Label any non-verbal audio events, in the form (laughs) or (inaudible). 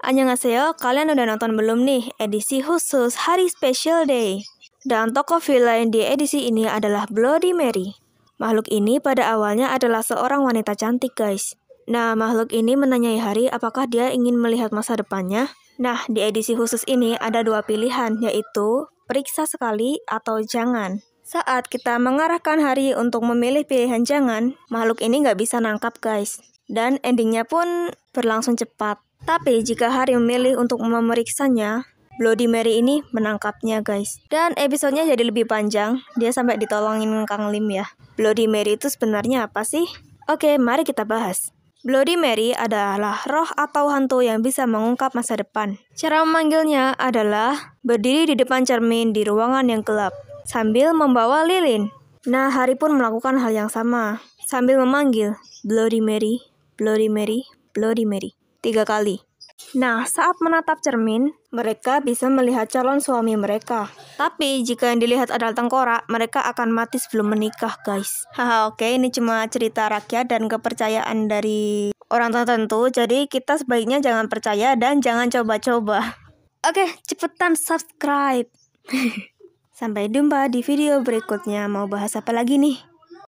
Annyeonghaseyo, kalian udah nonton belum nih edisi khusus Hari Special Day? Dan tokoh villain di edisi ini adalah Bloody Mary. Makhluk ini pada awalnya adalah seorang wanita cantik guys. Nah, makhluk ini menanyai Hari apakah dia ingin melihat masa depannya. Nah, di edisi khusus ini ada dua pilihan, yaitu periksa sekali atau jangan. Saat kita mengarahkan Hari untuk memilih pilihan jangan, makhluk ini nggak bisa nangkap guys dan endingnya pun berlangsung cepat. Tapi jika Harry memilih untuk memeriksanya, Bloody Mary ini menangkapnya guys. Dan episodenya jadi lebih panjang, dia sampai ditolongin Kang Lim ya. Bloody Mary itu sebenarnya apa sih? Oke, mari kita bahas. Bloody Mary adalah roh atau hantu yang bisa mengungkap masa depan. Cara memanggilnya adalah berdiri di depan cermin di ruangan yang gelap sambil membawa lilin. Nah, Harry pun melakukan hal yang sama sambil memanggil Bloody Mary Bloody Mary, Bloody Mary tiga kali. Nah, saat menatap cermin, mereka bisa melihat calon suami mereka. Tapi jika yang dilihat adalah tengkorak, mereka akan mati sebelum menikah, guys. Haha, oke, okay, ini cuma cerita rakyat dan kepercayaan dari orang tertentu. Jadi kita sebaiknya jangan percaya dan jangan coba-coba. Oke, okay, cepetan subscribe. (laughs) Sampai jumpa di video berikutnya. Mau bahas apa lagi nih?